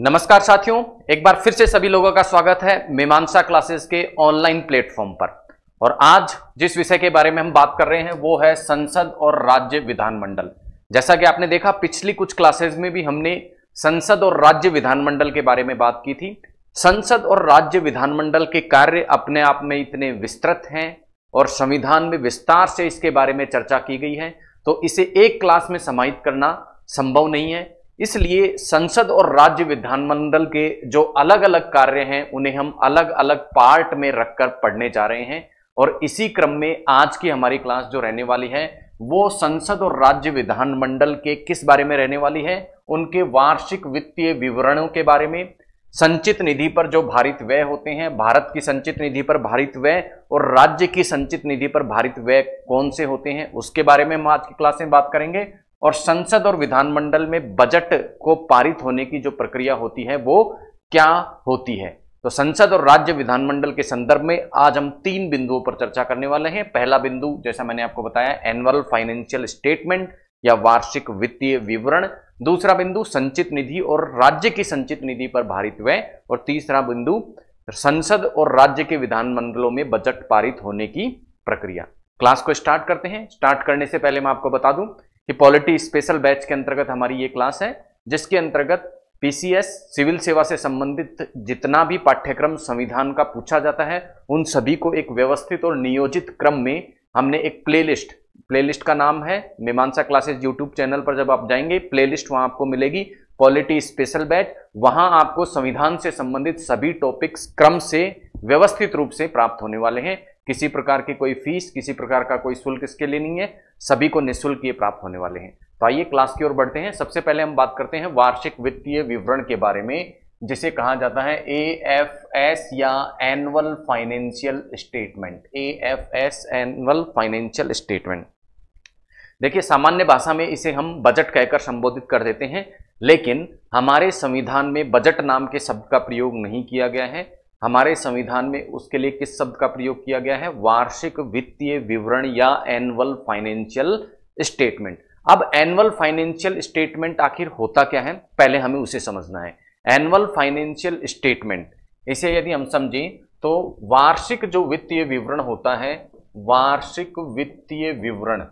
नमस्कार साथियों एक बार फिर से सभी लोगों का स्वागत है मीमांसा क्लासेस के ऑनलाइन प्लेटफॉर्म पर और आज जिस विषय के बारे में हम बात कर रहे हैं वो है संसद और राज्य विधानमंडल जैसा कि आपने देखा पिछली कुछ क्लासेस में भी हमने संसद और राज्य विधानमंडल के बारे में बात की थी संसद और राज्य विधानमंडल के कार्य अपने आप में इतने विस्तृत हैं और संविधान में विस्तार से इसके बारे में चर्चा की गई है तो इसे एक क्लास में समाहित करना संभव नहीं है इसलिए संसद और राज्य विधानमंडल के जो अलग अलग कार्य हैं उन्हें हम अलग अलग पार्ट में रखकर पढ़ने जा रहे हैं और इसी क्रम में आज की हमारी क्लास जो रहने वाली है वो संसद और राज्य विधानमंडल के किस बारे में रहने वाली है उनके वार्षिक वित्तीय विवरणों के बारे में संचित निधि पर जो भारित व्यय होते हैं भारत की संचित निधि पर भारित व्यय और राज्य की संचित निधि पर भारित व्यय कौन से होते हैं उसके बारे में हम आज की क्लास में बात करेंगे और संसद और विधानमंडल में बजट को पारित होने की जो प्रक्रिया होती है वो क्या होती है तो संसद और राज्य विधानमंडल के संदर्भ में आज हम तीन बिंदुओं पर चर्चा करने वाले हैं पहला बिंदु जैसा मैंने आपको बताया एनुअल फाइनेंशियल स्टेटमेंट या वार्षिक वित्तीय विवरण दूसरा बिंदु संचित निधि और राज्य की संचित निधि पर भारित व्यय और तीसरा बिंदु संसद और राज्य के विधानमंडलों में बजट पारित होने की प्रक्रिया क्लास को स्टार्ट करते हैं स्टार्ट करने से पहले मैं आपको बता दूं हिपोलिटी स्पेशल बैच के अंतर्गत हमारी ये क्लास है जिसके अंतर्गत पीसीएस सिविल सेवा से संबंधित जितना भी पाठ्यक्रम संविधान का पूछा जाता है उन सभी को एक व्यवस्थित और नियोजित क्रम में हमने एक प्लेलिस्ट प्लेलिस्ट का नाम है मीमांसा क्लासेस यूट्यूब चैनल पर जब आप जाएंगे प्लेलिस्ट वहां आपको मिलेगी पॉलिटी स्पेशल बैच वहां आपको संविधान से संबंधित सभी टॉपिक्स क्रम से व्यवस्थित रूप से प्राप्त होने वाले हैं किसी प्रकार की कोई फीस किसी प्रकार का कोई शुल्क इसके लिए नहीं है सभी को निःशुल्क ये प्राप्त होने वाले हैं तो आइए क्लास की ओर बढ़ते हैं सबसे पहले हम बात करते हैं वार्षिक वित्तीय विवरण के बारे में जिसे कहा जाता है ए एफ एस या annual financial statement A F S annual financial statement देखिए सामान्य भाषा में इसे हम बजट कहकर संबोधित कर देते हैं लेकिन हमारे संविधान में बजट नाम के शब्द का प्रयोग नहीं किया गया है हमारे संविधान में उसके लिए किस शब्द का प्रयोग किया गया है वार्षिक वित्तीय विवरण या एनुअल फाइनेंशियल स्टेटमेंट अब एनुअल फाइनेंशियल स्टेटमेंट आखिर होता क्या है पहले हमें उसे समझना है एनुअल फाइनेंशियल स्टेटमेंट इसे यदि हम समझें तो वार्षिक जो वित्तीय विवरण होता है वार्षिक वित्तीय विवरण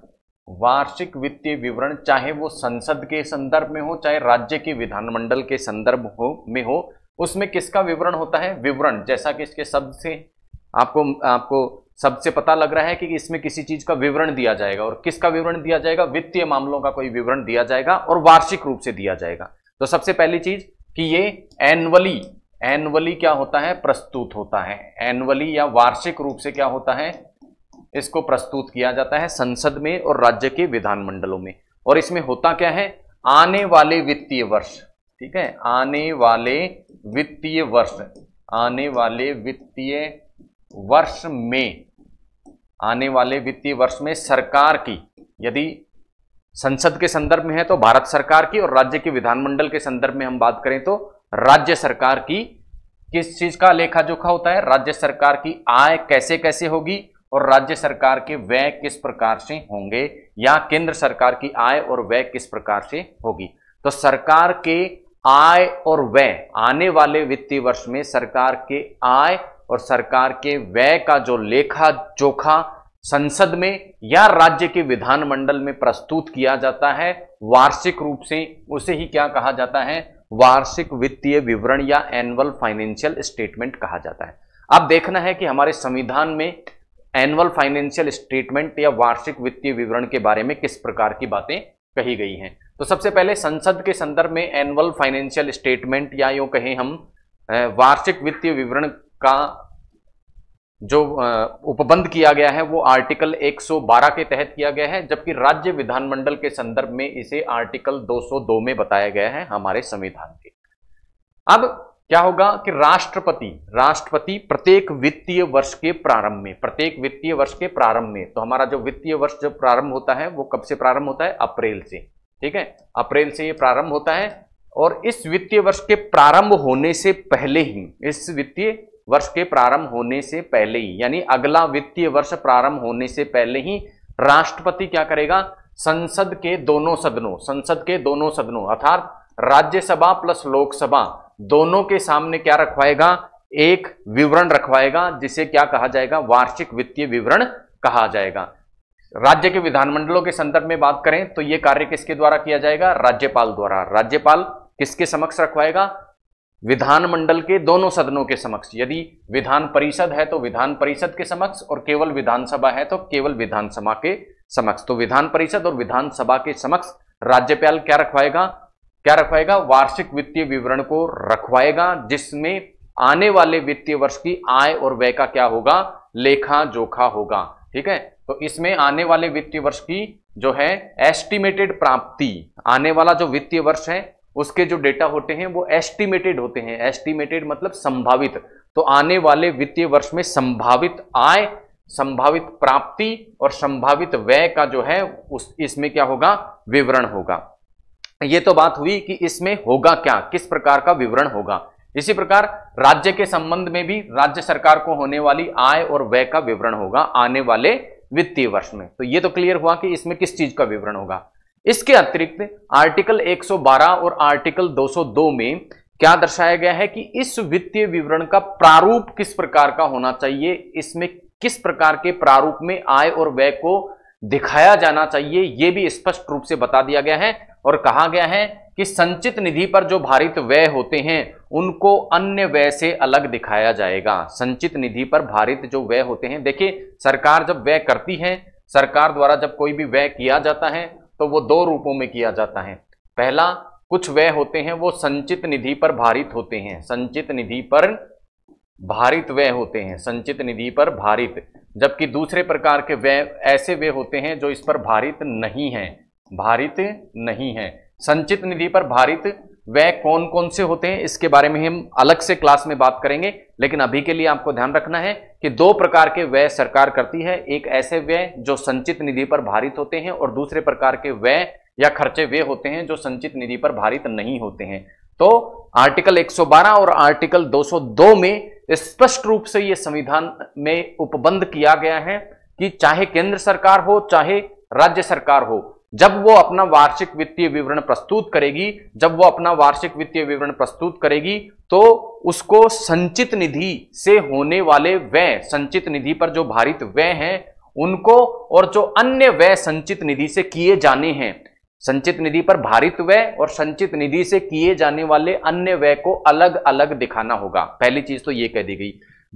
वार्षिक वित्तीय विवरण चाहे वो संसद के संदर्भ में हो चाहे राज्य के विधानमंडल के संदर्भ हो में हो उसमें किसका विवरण होता है विवरण जैसा कि इसके शब्द से आपको आपको शब्द से पता लग रहा है कि इसमें किसी चीज का विवरण दिया जाएगा और किसका विवरण दिया जाएगा वित्तीय मामलों का कोई विवरण दिया जाएगा और वार्षिक रूप से दिया जाएगा तो सबसे पहली चीज कि ये एनुअली एनुअली क्या होता है प्रस्तुत होता है एनुअली या वार्षिक रूप से क्या होता है इसको प्रस्तुत किया जाता है संसद में और राज्य के विधानमंडलों में और इसमें होता क्या है आने वाले वित्तीय वर्ष ठीक है आने वाले वित्तीय वर्ष आने वाले वित्तीय वर्ष में आने वाले वित्तीय वर्ष में सरकार की यदि संसद के संदर्भ में है तो भारत सरकार की और राज्य के विधानमंडल के संदर्भ में हम बात करें तो राज्य सरकार की किस चीज का लेखा जोखा होता है राज्य सरकार की आय कैसे कैसे होगी और राज्य सरकार के व्यय किस प्रकार से होंगे या केंद्र सरकार की आय और व्यय किस प्रकार से होगी तो सरकार के आय और व्यय आने वाले वित्तीय वर्ष में सरकार के आय और सरकार के व्यय का जो लेखा जोखा संसद में या राज्य के विधानमंडल में प्रस्तुत किया जाता है वार्षिक रूप से उसे ही क्या कहा जाता है वार्षिक वित्तीय विवरण या एनुअल फाइनेंशियल स्टेटमेंट कहा जाता है अब देखना है कि हमारे संविधान में एनुअल फाइनेंशियल स्टेटमेंट या वार्षिक वित्तीय विवरण के बारे में किस प्रकार की बातें कही गई हैं तो सबसे पहले संसद के संदर्भ में एनुअल फाइनेंशियल स्टेटमेंट या यूं कहें हम वार्षिक वित्तीय विवरण का जो उपबंध किया गया है वो आर्टिकल 112 के तहत किया गया है जबकि राज्य विधानमंडल के संदर्भ में इसे आर्टिकल 202 में बताया गया है हमारे संविधान के अब क्या होगा कि राष्ट्रपति राष्ट्रपति प्रत्येक वित्तीय वर्ष के प्रारंभ में प्रत्येक वित्तीय वर्ष के प्रारंभ में तो हमारा जो वित्तीय वर्ष जो प्रारंभ होता है वो कब से प्रारंभ होता है अप्रैल से ठीक है अप्रैल से ये प्रारंभ होता है और इस वित्तीय वर्ष के प्रारंभ होने से पहले ही इस वित्तीय वर्ष के प्रारंभ होने से पहले ही यानी अगला वित्तीय वर्ष प्रारंभ होने से पहले ही राष्ट्रपति क्या करेगा संसद के दोनों सदनों संसद के दोनों सदनों अर्थात राज्यसभा प्लस लोकसभा दोनों के सामने क्या रखवाएगा एक विवरण रखवाएगा जिसे क्या कहा जाएगा वार्षिक वित्तीय विवरण कहा जाएगा राज्य के विधानमंडलों के संदर्भ में बात करें तो यह कार्य किसके द्वारा किया जाएगा राज्यपाल द्वारा राज्यपाल किसके समक्ष रखवाएगा विधानमंडल के दोनों सदनों के समक्ष यदि विधान परिषद है तो विधान परिषद के समक्ष और केवल विधानसभा है तो केवल विधानसभा के समक्ष तो विधान परिषद और विधानसभा के समक्ष राज्यपाल क्या रखवाएगा क्या रखवाएगा वार्षिक वित्तीय विवरण को रखवाएगा जिसमें आने वाले वित्तीय वर्ष की आय और व्यय का क्या होगा लेखा जोखा होगा ठीक है तो इसमें आने वाले वित्तीय वर्ष की जो है एस्टिमेटेड प्राप्ति आने वाला जो वित्तीय वर्ष है उसके जो डेटा होते हैं वो एस्टिमेटेड होते हैं एस्टिमेटेड मतलब संभावित तो आने वाले वित्तीय वर्ष में संभावित आय संभावित प्राप्ति और संभावित व्यय का जो है उस इसमें क्या होगा विवरण होगा ये तो बात हुई कि इसमें होगा क्या किस प्रकार का विवरण होगा इसी प्रकार राज्य के संबंध में भी राज्य सरकार को होने वाली आय और व्यय का विवरण होगा आने वाले वित्तीय वर्ष में तो ये तो क्लियर हुआ कि इसमें किस चीज का विवरण होगा इसके अतिरिक्त आर्टिकल 112 और आर्टिकल 202 में क्या दर्शाया गया है कि इस वित्तीय विवरण का प्रारूप किस प्रकार का होना चाहिए इसमें किस प्रकार के प्रारूप में आय और व्यय को दिखाया जाना चाहिए यह भी स्पष्ट रूप से बता दिया गया है और कहा गया है कि संचित निधि पर जो भारित व्यय होते हैं उनको अन्य व्यय से अलग दिखाया जाएगा संचित निधि पर भारित जो व्यय होते हैं देखिए सरकार जब व्यय करती है सरकार द्वारा जब कोई भी व्यय किया जाता है तो वो दो रूपों में किया जाता है पहला कुछ व्यय होते हैं वो संचित निधि पर भारित होते हैं संचित निधि पर भारित व्यय होते हैं संचित निधि पर भारित जबकि दूसरे प्रकार के व्यय ऐसे व्यय होते हैं जो इस पर भारित नहीं है भारित नहीं है संचित निधि पर भारित वह कौन कौन से होते हैं इसके बारे में हम अलग से क्लास में बात करेंगे लेकिन अभी के लिए आपको ध्यान रखना है कि दो प्रकार के व्यय सरकार करती है एक ऐसे व्यय जो संचित निधि पर भारित होते हैं और दूसरे प्रकार के व्यय या खर्चे वे होते हैं जो संचित निधि पर भारित नहीं होते हैं तो आर्टिकल 112 और आर्टिकल 202 में स्पष्ट रूप से ये संविधान में उपबंध किया गया है कि चाहे केंद्र सरकार हो चाहे राज्य सरकार हो जब वो अपना वार्षिक वित्तीय विवरण प्रस्तुत करेगी जब वो अपना वार्षिक वित्तीय विवरण प्रस्तुत करेगी तो उसको संचित निधि से होने वाले व्यय संचित निधि पर जो भारित व्यय हैं उनको और जो अन्य व्यय संचित निधि से किए जाने हैं संचित निधि पर भारित व्यय और संचित निधि से किए जाने वाले अन्य व्यय को अलग अलग दिखाना होगा पहली चीज तो ये कह दी गई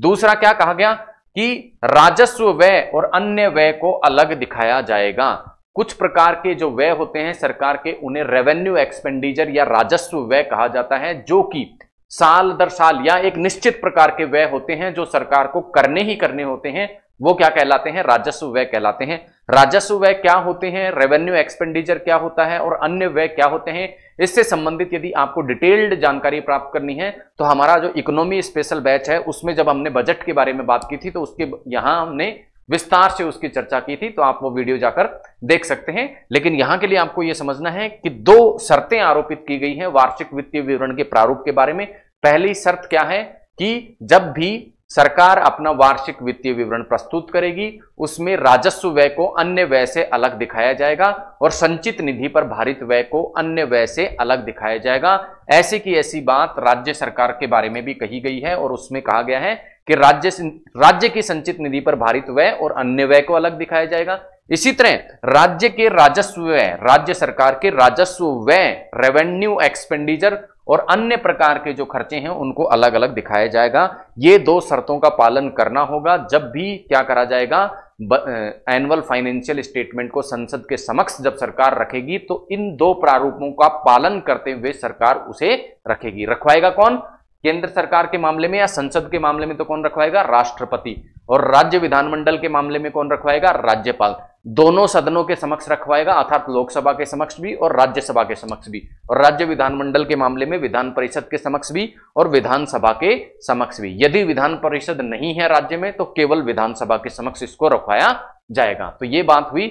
दूसरा क्या कहा गया कि राजस्व व्यय और अन्य व्यय को अलग दिखाया जाएगा कुछ प्रकार के जो व्यय होते हैं सरकार के उन्हें रेवेन्यू एक्सपेंडिचर या राजस्व व्यय कहा जाता है जो कि साल दर साल या एक निश्चित प्रकार के व्यय होते हैं जो सरकार को करने ही करने होते हैं वो क्या कहलाते हैं राजस्व व्यय कहलाते हैं राजस्व व्यय क्या होते हैं रेवेन्यू एक्सपेंडिचर क्या होता है और अन्य व्यय क्या होते हैं इससे संबंधित यदि आपको डिटेल्ड जानकारी प्राप्त करनी है तो हमारा जो इकोनॉमी स्पेशल बैच है उसमें जब हमने बजट के बारे में बात की थी तो उसके यहां हमने विस्तार से उसकी चर्चा की थी तो आप वो वीडियो जाकर देख सकते हैं लेकिन यहां के लिए आपको यह समझना है कि दो शर्तें आरोपित की गई हैं वार्षिक वित्तीय विवरण के प्रारूप के बारे में पहली शर्त क्या है कि जब भी सरकार अपना वार्षिक वित्तीय विवरण प्रस्तुत करेगी उसमें राजस्व व्यय को अन्य व्यय से अलग दिखाया जाएगा और संचित निधि पर भारित व्यय को अन्य व्यय से अलग दिखाया जाएगा ऐसे की ऐसी बात राज्य सरकार के बारे में भी कही गई है और उसमें कहा गया है कि राज्य राज्य की संचित निधि पर भारित व्यय और अन्य व्यय को अलग दिखाया जाएगा इसी तरह राज्य के राजस्व व्यय राज्य सरकार के राजस्व व्यय रेवेन्यू एक्सपेंडिचर और अन्य प्रकार के जो खर्चे हैं उनको अलग अलग दिखाया जाएगा ये दो शर्तों का पालन करना होगा जब भी क्या करा जाएगा एनुअल फाइनेंशियल स्टेटमेंट को संसद के समक्ष जब सरकार रखेगी तो इन दो प्रारूपों का पालन करते हुए सरकार उसे रखेगी रखवाएगा कौन केंद्र सरकार के मामले में या संसद के मामले में तो कौन रखवाएगा राष्ट्रपति और राज्य विधानमंडल के मामले में कौन रखवाएगा राज्यपाल दोनों सदनों के समक्ष रखवाएगा अर्थात लोकसभा के समक्ष भी और राज्यसभा के समक्ष भी और राज्य विधानमंडल के मामले में विधान परिषद के समक्ष भी और विधानसभा के समक्ष भी यदि विधान परिषद नहीं है राज्य में तो केवल विधानसभा के समक्ष इसको रखवाया जाएगा तो ये बात हुई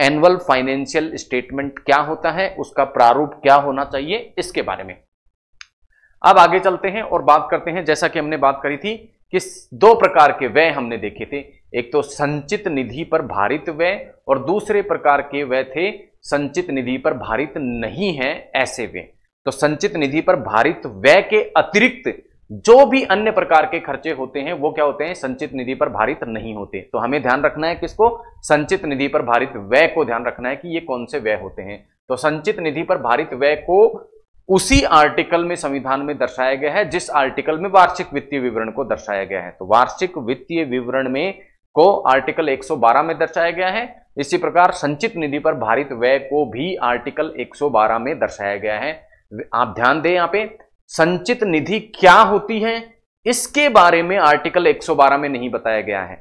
एनुअल फाइनेंशियल स्टेटमेंट क्या होता है उसका प्रारूप क्या होना चाहिए इसके बारे में अब आगे चलते हैं और बात करते हैं जैसा कि हमने बात करी थी कि दो प्रकार के व्यय हमने देखे थे एक तो संचित निधि पर भारित व्यय और दूसरे प्रकार के व्यय थे संचित निधि पर भारित नहीं है ऐसे व्यय तो संचित निधि पर भारित व्यय के अतिरिक्त जो भी अन्य प्रकार के खर्चे होते हैं वो क्या होते हैं संचित निधि पर भारित नहीं होते तो हमें ध्यान रखना है किसको संचित निधि पर भारित व्यय को ध्यान रखना है कि ये कौन से व्यय होते हैं तो संचित निधि पर भारित व्यय को उसी आर्टिकल में संविधान में दर्शाया गया है जिस आर्टिकल में वार्षिक वित्तीय विवरण को दर्शाया गया है तो वार्षिक वित्तीय विवरण में को आर्टिकल 112 में दर्शाया गया है इसी प्रकार संचित निधि पर भारित व्यय को भी आर्टिकल 112 में दर्शाया गया है आप ध्यान दें यहां पे संचित निधि क्या होती है इसके बारे में आर्टिकल 112 में नहीं बताया गया है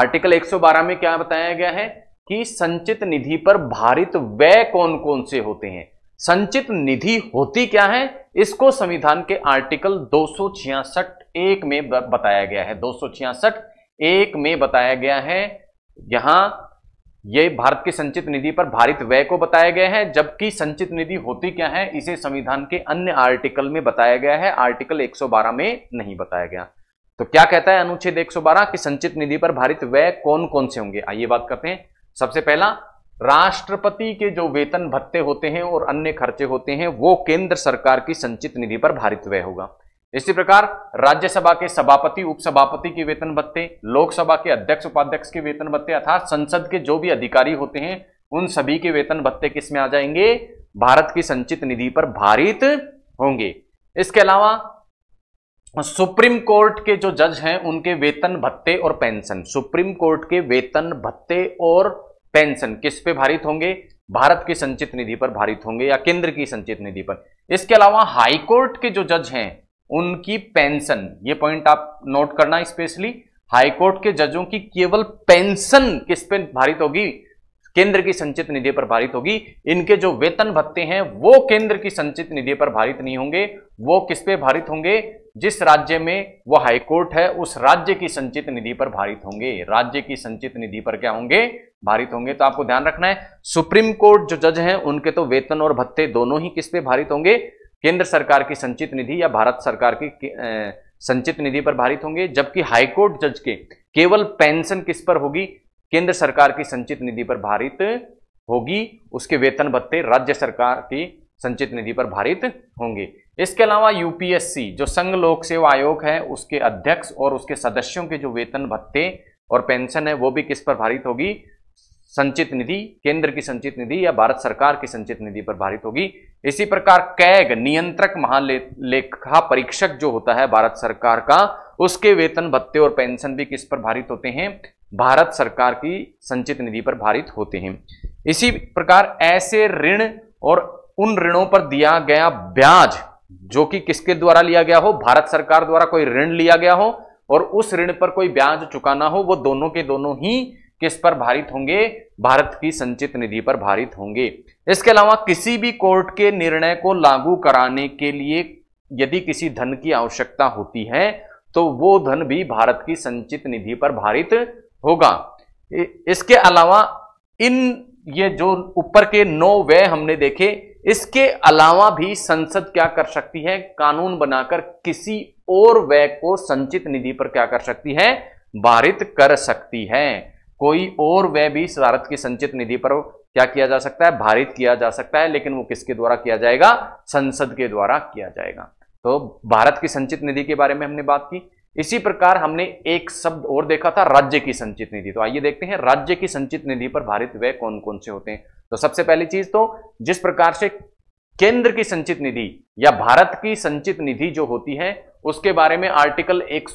आर्टिकल 112 में क्या बताया गया है कि संचित निधि पर भारित व्यय कौन कौन से होते हैं संचित निधि होती क्या है इसको संविधान के आर्टिकल दो एक में बताया गया है दो एक में बताया गया है यहां ये भारत की संचित निधि पर भारित व्यय को बताया गया है जबकि संचित निधि होती क्या है इसे संविधान के अन्य आर्टिकल में बताया गया है आर्टिकल 112 में नहीं बताया गया तो क्या कहता है अनुच्छेद 112 कि संचित निधि पर भारित व्यय कौन कौन से होंगे आइए बात करते हैं सबसे पहला राष्ट्रपति के जो वेतन भत्ते होते हैं और अन्य खर्चे होते हैं वो केंद्र सरकार की संचित निधि पर भारित व्यय होगा इसी प्रकार राज्यसभा के सभापति उपसभापति के वेतन भत्ते लोकसभा के अध्यक्ष उपाध्यक्ष के वेतन भत्ते अर्थात संसद के जो भी अधिकारी होते हैं उन सभी के वेतन भत्ते किसमें आ जाएंगे भारत की संचित निधि पर भारित होंगे इसके अलावा सुप्रीम कोर्ट के जो जज हैं उनके वेतन भत्ते और पेंशन सुप्रीम कोर्ट के वेतन भत्ते और पेंशन किस पे भारित होंगे भारत की संचित निधि पर भारित होंगे या केंद्र की संचित निधि पर इसके अलावा हाईकोर्ट के जो जज हैं उनकी पेंशन ये पॉइंट आप नोट करना स्पेशली हाईकोर्ट के जजों की केवल पेंशन किस पे भारित होगी केंद्र की संचित निधि पर भारित होगी इनके जो वेतन भत्ते हैं वो केंद्र की संचित निधि पर भारित नहीं होंगे वो किस पे भारित होंगे जिस राज्य में वो हाईकोर्ट है उस राज्य की संचित निधि पर भारित होंगे राज्य की संचित निधि पर क्या होंगे भारित होंगे तो आपको ध्यान रखना है सुप्रीम कोर्ट जो जज हैं उनके तो वेतन और भत्ते दोनों ही किस पे भारित होंगे केंद्र सरकार की संचित निधि या भारत सरकार की संचित निधि पर भारित होंगे जबकि हाईकोर्ट जज के केवल पेंशन किस पर होगी केंद्र सरकार की संचित निधि पर भारित होगी उसके वेतन भत्ते राज्य सरकार की संचित निधि पर भारित होंगे इसके अलावा यूपीएससी जो संघ लोक सेवा आयोग है उसके अध्यक्ष और उसके सदस्यों के जो वेतन भत्ते और पेंशन है वो भी किस पर भारित होगी संचित निधि केंद्र की संचित निधि या भारत सरकार की संचित निधि पर भारित होगी इसी प्रकार कैग नियंत्रक महालेखा परीक्षक जो होता है भारत सरकार का उसके वेतन भत्ते और पेंशन भी किस पर भारित होते हैं भारत सरकार की संचित निधि पर भारित होते हैं इसी प्रकार ऐसे ऋण और उन ऋणों पर दिया गया ब्याज जो कि किसके द्वारा लिया गया हो भारत सरकार द्वारा कोई ऋण लिया गया हो और उस ऋण पर कोई ब्याज चुकाना हो वो दोनों के दोनों ही किस पर भारित होंगे भारत की संचित निधि पर भारित होंगे इसके अलावा किसी भी कोर्ट के निर्णय को लागू कराने के लिए यदि किसी धन की आवश्यकता होती है तो वो धन भी भारत की संचित निधि पर भारित होगा इसके अलावा इन ये जो ऊपर के नौ व्यय हमने देखे इसके अलावा भी संसद क्या कर सकती है कानून बनाकर किसी और व्यय को संचित निधि पर क्या कर सकती है भारित कर सकती है कोई और वह भी शरारत की संचित निधि पर क्या किया जा सकता है भारित किया जा सकता है लेकिन वो किसके द्वारा किया जाएगा संसद के द्वारा किया जाएगा तो भारत की संचित निधि के बारे में हमने बात की इसी प्रकार हमने एक शब्द और देखा था राज्य की संचित निधि तो आइए देखते हैं राज्य की संचित निधि पर भारित व्यय कौन कौन से होते हैं तो सबसे पहली चीज तो जिस प्रकार से केंद्र की संचित निधि या भारत की संचित निधि जो होती है उसके बारे में आर्टिकल एक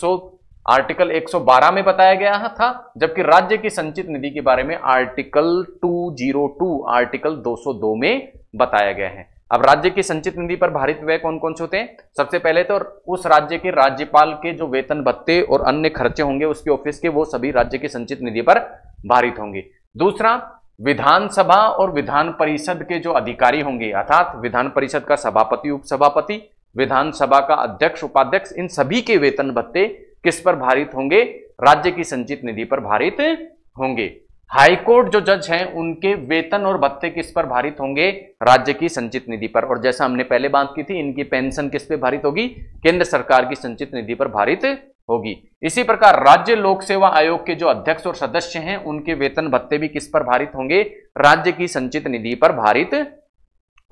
आर्टिकल 112 में बताया गया हाँ था जबकि राज्य की संचित निधि के बारे में आर्टिकल 202 आर्टिकल 202 में बताया गया है अब राज्य की संचित निधि पर भारित व्यय कौन कौन से होते हैं सबसे पहले तो उस राज्य के राज्यपाल के जो वेतन भत्ते और अन्य खर्चे होंगे उसके ऑफिस के वो सभी राज्य की संचित निधि पर भारित होंगे दूसरा विधानसभा और विधान परिषद के जो अधिकारी होंगे अर्थात विधान परिषद का सभापति उपसभापति विधानसभा का अध्यक्ष उपाध्यक्ष इन सभी के वेतन भत्ते किस पर भारित होंगे राज्य की संचित निधि पर भारित होंगे हाईकोर्ट जो जज हैं उनके वेतन और भत्ते किस पर भारित होंगे राज्य की संचित निधि पर और जैसा हमने पहले बात की थी इनकी पेंशन किस पे भारित होगी केंद्र सरकार की संचित निधि पर भारित होगी इसी प्रकार राज्य लोक सेवा आयोग के जो अध्यक्ष और सदस्य हैं उनके वेतन भत्ते भी किस पर भारित होंगे राज्य की संचित निधि पर भारित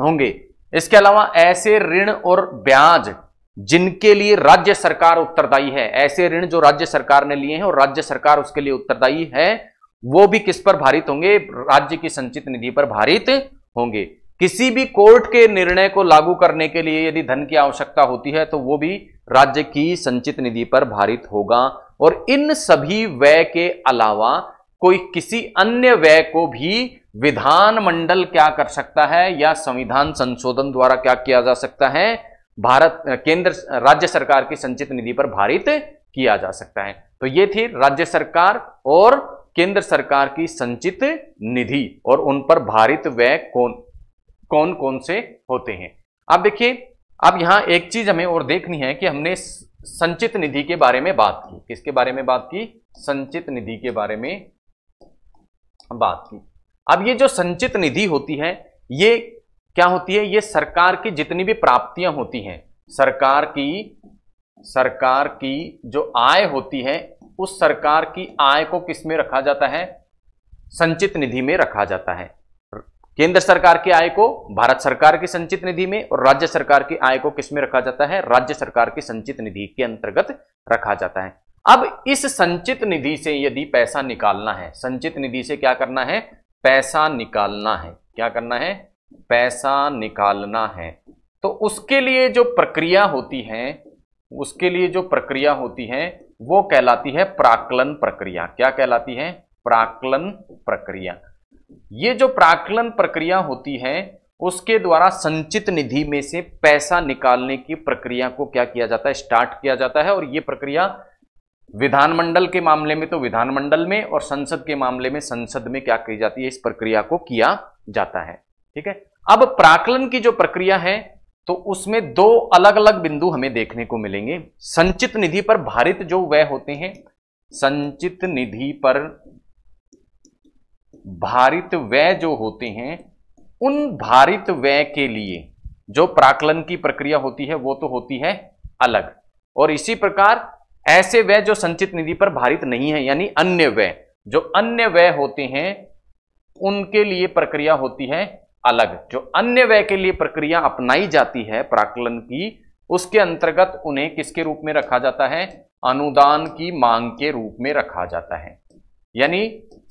होंगे इसके अलावा ऐसे ऋण और ब्याज जिनके लिए राज्य सरकार उत्तरदायी है ऐसे ऋण जो राज्य सरकार ने लिए हैं और राज्य सरकार उसके लिए उत्तरदायी है वो भी किस पर भारित होंगे राज्य की संचित निधि पर भारित होंगे किसी भी कोर्ट के निर्णय को लागू करने के लिए यदि धन की आवश्यकता होती है तो वो भी राज्य की संचित निधि पर भारित होगा और इन सभी व्यय के अलावा कोई किसी अन्य व्यय को भी विधान मंडल क्या कर सकता है या संविधान संशोधन द्वारा क्या किया जा सकता है भारत केंद्र राज्य सरकार की संचित निधि पर भारित किया जा सकता है तो ये थी राज्य सरकार और केंद्र सरकार की संचित निधि और उन पर भारित व्यय कौन कौन कौन से होते हैं अब देखिए अब यहां एक चीज हमें और देखनी है कि हमने संचित निधि के बारे में बात की किसके बारे में बात की संचित निधि के बारे में बात की अब ये जो संचित निधि होती है ये क्या होती है ये सरकार की जितनी भी प्राप्तियां होती हैं सरकार की सरकार की जो आय होती है उस सरकार की आय को किस में रखा जाता है संचित निधि में रखा जाता है केंद्र सरकार की आय को भारत सरकार की संचित निधि में और राज्य सरकार की आय को किस में रखा जाता है राज्य सरकार की संचित निधि के अंतर्गत रखा जाता है अब इस संचित निधि से यदि पैसा निकालना है संचित निधि से क्या करना है पैसा निकालना है क्या करना है पैसा निकालना है तो उसके लिए जो प्रक्रिया होती है उसके लिए जो प्रक्रिया होती है वो कहलाती है प्राकलन प्रक्रिया क्या कहलाती है प्राकलन प्रक्रिया ये जो प्राकलन प्रक्रिया होती है उसके द्वारा संचित निधि में से पैसा निकालने की प्रक्रिया को क्या किया जाता है स्टार्ट किया जाता है और ये प्रक्रिया विधानमंडल के मामले में तो विधानमंडल में और संसद के मामले में संसद में क्या की जाती है इस प्रक्रिया को किया जाता है ठीक है अब प्राकलन की जो प्रक्रिया है तो उसमें दो अलग अलग बिंदु हमें देखने को मिलेंगे संचित निधि पर भारित जो व्यय होते हैं संचित निधि पर भारित व्यय जो होते हैं उन भारित व्यय के लिए जो प्राकलन की प्रक्रिया होती है वो तो होती है अलग और इसी प्रकार ऐसे व्यय जो संचित निधि पर भारित नहीं है यानी अन्य व्यय जो अन्य व्यय होते हैं उनके लिए प्रक्रिया होती है अलग जो अन्य व्यय के लिए प्रक्रिया अपनाई जाती है प्राकलन की उसके अंतर्गत उन्हें किसके रूप में रखा जाता है अनुदान की मांग के रूप में रखा जाता है यानी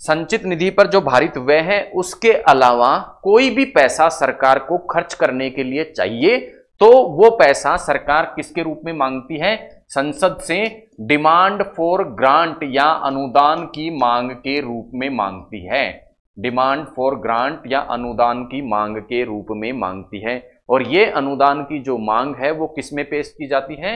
संचित निधि पर जो भारित व्यय है उसके अलावा कोई भी पैसा सरकार को खर्च करने के लिए चाहिए तो वो पैसा सरकार किसके रूप में मांगती है संसद से डिमांड फॉर ग्रांट या अनुदान की मांग के रूप में मांगती है डिमांड फॉर ग्रांट या अनुदान की मांग के रूप में मांगती है और ये अनुदान की जो मांग है वो किस में पेश की जाती है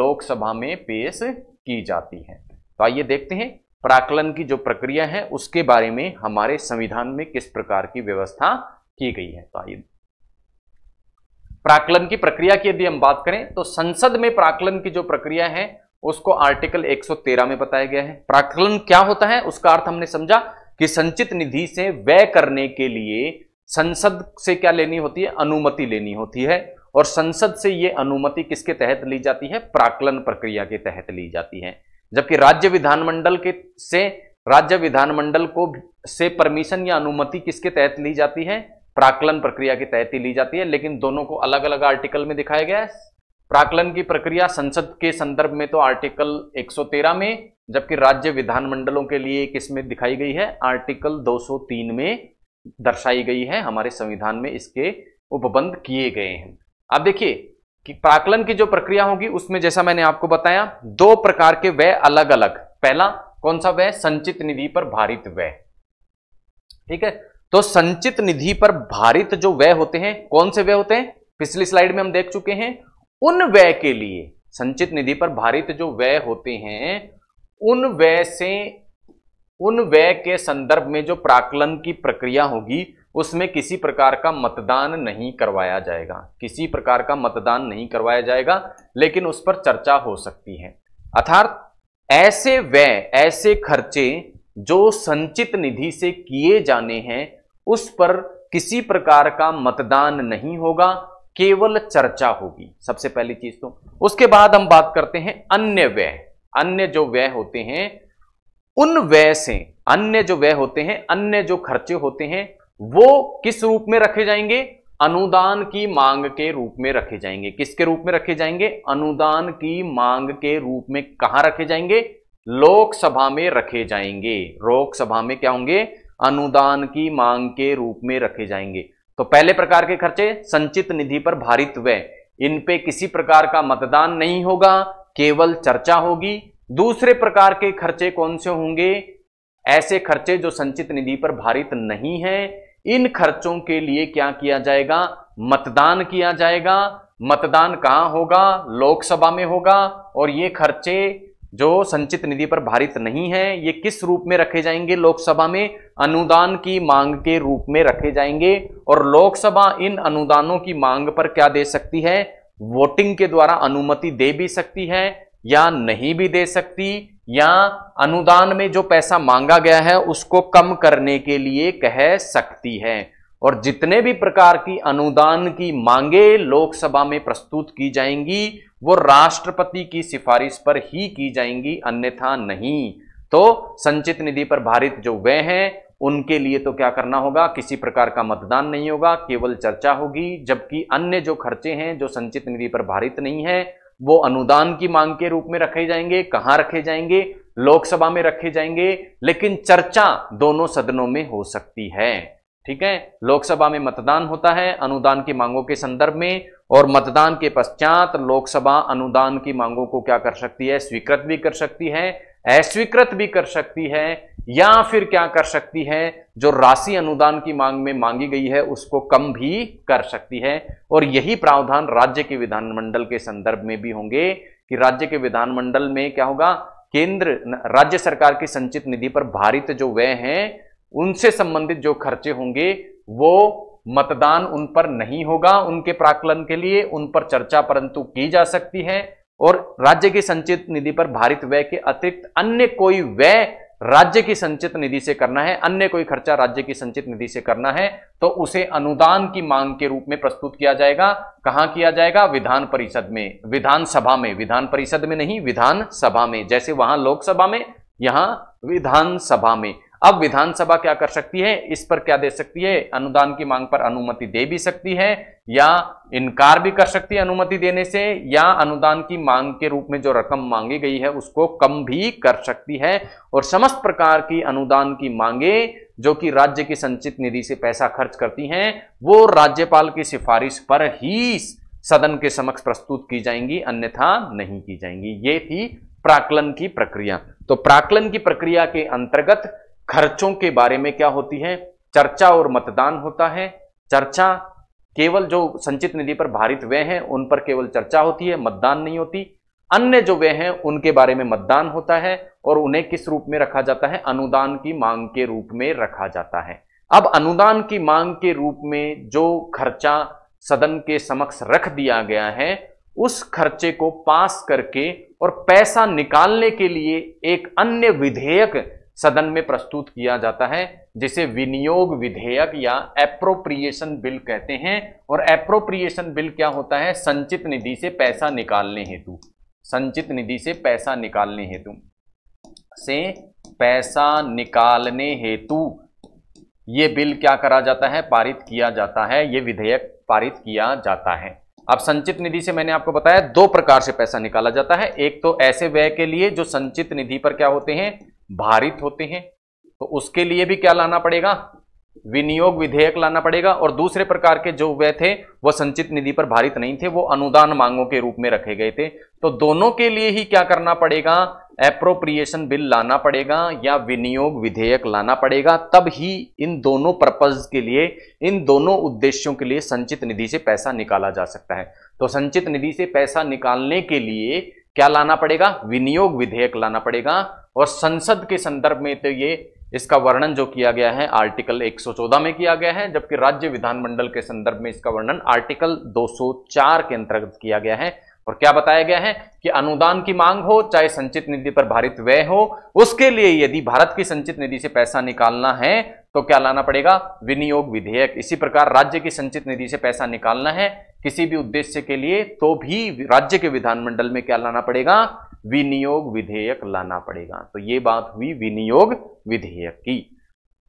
लोकसभा में पेश की जाती है तो आइए देखते हैं प्राकलन की जो प्रक्रिया है उसके बारे में हमारे संविधान में किस प्रकार की व्यवस्था की गई है तो आइए प्राकलन की प्रक्रिया की यदि हम बात करें तो संसद में प्राकलन की जो प्रक्रिया है उसको आर्टिकल 113 में बताया गया है प्राकलन क्या होता है उसका अर्थ हमने समझा कि संचित निधि से व्यय करने के लिए संसद से क्या लेनी होती है अनुमति लेनी होती है और संसद से यह अनुमति किसके तहत ली जाती है प्राकलन प्रक्रिया के तहत ली जाती है जबकि राज्य विधानमंडल के से राज्य विधानमंडल को से परमिशन या अनुमति किसके तहत ली जाती है प्राकलन प्रक्रिया के तहत ही ली जाती है लेकिन दोनों को अलग अलग आर्टिकल में दिखाया गया है प्राकलन की प्रक्रिया संसद के संदर्भ में तो आर्टिकल 113 में जबकि राज्य विधानमंडलों के लिए किसमें दिखाई गई है आर्टिकल 203 में दर्शाई गई है हमारे संविधान में इसके उपबंध किए गए हैं अब देखिए कि प्राकलन की जो प्रक्रिया होगी उसमें जैसा मैंने आपको बताया दो प्रकार के व्यय अलग अलग पहला कौन सा व्यय संचित निधि पर भारित व्यय ठीक है तो संचित निधि पर भारित जो व्यय होते हैं कौन से व्यय होते हैं पिछली स्लाइड में हम देख चुके हैं उन व्यय के लिए संचित निधि पर भारित जो व्यय होते हैं उन व्यय से उन व्यय के संदर्भ में जो प्राकलन की प्रक्रिया होगी उसमें किसी प्रकार का मतदान नहीं करवाया जाएगा किसी प्रकार का मतदान नहीं करवाया जाएगा लेकिन उस पर चर्चा हो सकती है अर्थात ऐसे व्यय ऐसे खर्चे जो संचित निधि से किए जाने हैं उस पर किसी प्रकार का मतदान नहीं होगा केवल चर्चा होगी सबसे पहली चीज तो उसके बाद हम बात करते हैं अन्य व्यय अन्य जो व्यय होते हैं उन व्यय से अन्य जो व्यय होते हैं अन्य जो खर्चे होते हैं वो किस रूप में रखे जाएंगे अनुदान की मांग के रूप में रखे जाएंगे किसके रूप में रखे जाएंगे अनुदान की मांग के रूप में कहां रखे जाएंगे लोकसभा में रखे जाएंगे लोकसभा में क्या होंगे अनुदान की मांग के रूप में रखे जाएंगे तो पहले प्रकार के खर्चे संचित निधि पर भारित व्यय इन पे किसी प्रकार का मतदान नहीं होगा केवल चर्चा होगी दूसरे प्रकार के खर्चे कौन से होंगे ऐसे खर्चे जो संचित निधि पर भारित नहीं है इन खर्चों के लिए क्या किया जाएगा मतदान किया जाएगा मतदान कहां होगा लोकसभा में होगा और ये खर्चे जो संचित निधि पर भारित नहीं है ये किस रूप में रखे जाएंगे लोकसभा में अनुदान की मांग के रूप में रखे जाएंगे और लोकसभा इन अनुदानों की मांग पर क्या दे सकती है वोटिंग के द्वारा अनुमति दे भी सकती है या नहीं भी दे सकती या अनुदान में जो पैसा मांगा गया है उसको कम करने के लिए कह सकती है और जितने भी प्रकार की अनुदान की मांगे लोकसभा में प्रस्तुत की जाएंगी वो राष्ट्रपति की सिफारिश पर ही की जाएंगी अन्यथा नहीं तो संचित निधि पर भारित जो वे हैं उनके लिए तो क्या करना होगा किसी प्रकार का मतदान नहीं होगा केवल चर्चा होगी जबकि अन्य जो खर्चे हैं जो संचित निधि पर भारित नहीं है वो अनुदान की मांग के रूप में रखे जाएंगे कहां रखे जाएंगे लोकसभा में रखे जाएंगे लेकिन चर्चा दोनों सदनों में हो सकती है ठीक है लोकसभा में मतदान होता है अनुदान की मांगों के संदर्भ में और मतदान के पश्चात लोकसभा अनुदान की मांगों को क्या कर सकती है स्वीकृत भी कर सकती है अस्वीकृत भी कर सकती है या फिर क्या कर सकती है जो राशि अनुदान की मांग में मांगी गई है उसको कम भी कर सकती है और यही प्रावधान राज्य के विधानमंडल के संदर्भ में भी होंगे कि राज्य के विधानमंडल में क्या होगा केंद्र राज्य सरकार की संचित निधि पर भारित जो व्यय हैं उनसे संबंधित जो खर्चे होंगे वो मतदान उन पर नहीं होगा उनके प्राकलन के लिए उन पर चर्चा परंतु की जा सकती है और राज्य की संचित निधि पर भारित व्यय के अतिरिक्त अन्य कोई व्यय राज्य की संचित निधि से करना है अन्य कोई खर्चा राज्य की संचित निधि से करना है तो उसे अनुदान की मांग के रूप में प्रस्तुत किया जाएगा कहां किया जाएगा विधान परिषद में विधानसभा में विधान परिषद में नहीं विधानसभा में जैसे वहां लोकसभा में यहां विधानसभा में अब विधानसभा क्या कर सकती है इस पर क्या दे सकती है अनुदान की मांग पर अनुमति दे भी सकती है या इनकार भी कर सकती है अनुमति देने से या अनुदान की मांग के रूप में जो रकम मांगी गई है उसको कम भी कर सकती है और समस्त प्रकार की अनुदान की मांगे जो कि राज्य की संचित निधि से पैसा खर्च करती हैं वो राज्यपाल की सिफारिश पर ही सदन के समक्ष प्रस्तुत की जाएंगी अन्यथा नहीं की जाएंगी ये थी प्राकलन की प्रक्रिया तो प्राकलन की प्रक्रिया के अंतर्गत खर्चों के बारे में क्या होती है चर्चा और मतदान होता है चर्चा केवल जो संचित निधि पर भारित व्यय हैं उन पर केवल चर्चा होती है मतदान नहीं होती अन्य जो व्यय हैं उनके बारे में मतदान होता है और उन्हें किस रूप में रखा जाता है अनुदान की मांग के रूप में रखा जाता है अब अनुदान की मांग के रूप में जो खर्चा सदन के समक्ष रख दिया गया है उस खर्चे को पास करके और पैसा निकालने के लिए एक अन्य विधेयक सदन में प्रस्तुत किया जाता है जिसे विनियोग विधेयक या एप्रोप्रिएशन बिल कहते हैं और एप्रोप्रिएशन बिल क्या होता है संचित निधि से पैसा निकालने हेतु संचित निधि से पैसा निकालने हेतु से पैसा निकालने हेतु ये बिल क्या करा जाता है पारित किया जाता है ये विधेयक पारित किया जाता है अब संचित निधि से मैंने आपको बताया दो प्रकार से पैसा निकाला जाता है एक तो ऐसे व्यय के लिए जो संचित निधि पर क्या होते हैं भारित होते हैं तो उसके लिए भी क्या लाना पड़ेगा विनियोग विधेयक लाना पड़ेगा और दूसरे प्रकार के जो व्यय थे वह संचित निधि पर भारित नहीं थे वो अनुदान मांगों के रूप में रखे गए थे तो दोनों के लिए ही क्या करना पड़ेगा एप्रोप्रिएशन बिल लाना पड़ेगा या विनियोग विधेयक लाना पड़ेगा तब ही इन दोनों पर्पज के लिए इन दोनों उद्देश्यों के लिए संचित निधि से पैसा निकाला जा सकता है तो संचित निधि से पैसा निकालने के लिए क्या लाना पड़ेगा विनियोग विधेयक लाना पड़ेगा और संसद के संदर्भ में तो ये इसका वर्णन जो किया गया है आर्टिकल 114 में किया गया है जबकि राज्य विधानमंडल के संदर्भ में इसका वर्णन आर्टिकल 204 के अंतर्गत किया गया है और क्या बताया गया है कि अनुदान की मांग हो चाहे संचित निधि पर भारित व्यय हो उसके लिए यदि भारत की संचित निधि से पैसा निकालना है तो क्या लाना पड़ेगा विनियोग विधेयक इसी प्रकार राज्य की संचित निधि से पैसा निकालना है किसी भी उद्देश्य के लिए तो भी राज्य के विधानमंडल में क्या लाना पड़ेगा विनियोग विधेयक लाना पड़ेगा तो ये बात हुई विनियोग विधेयक की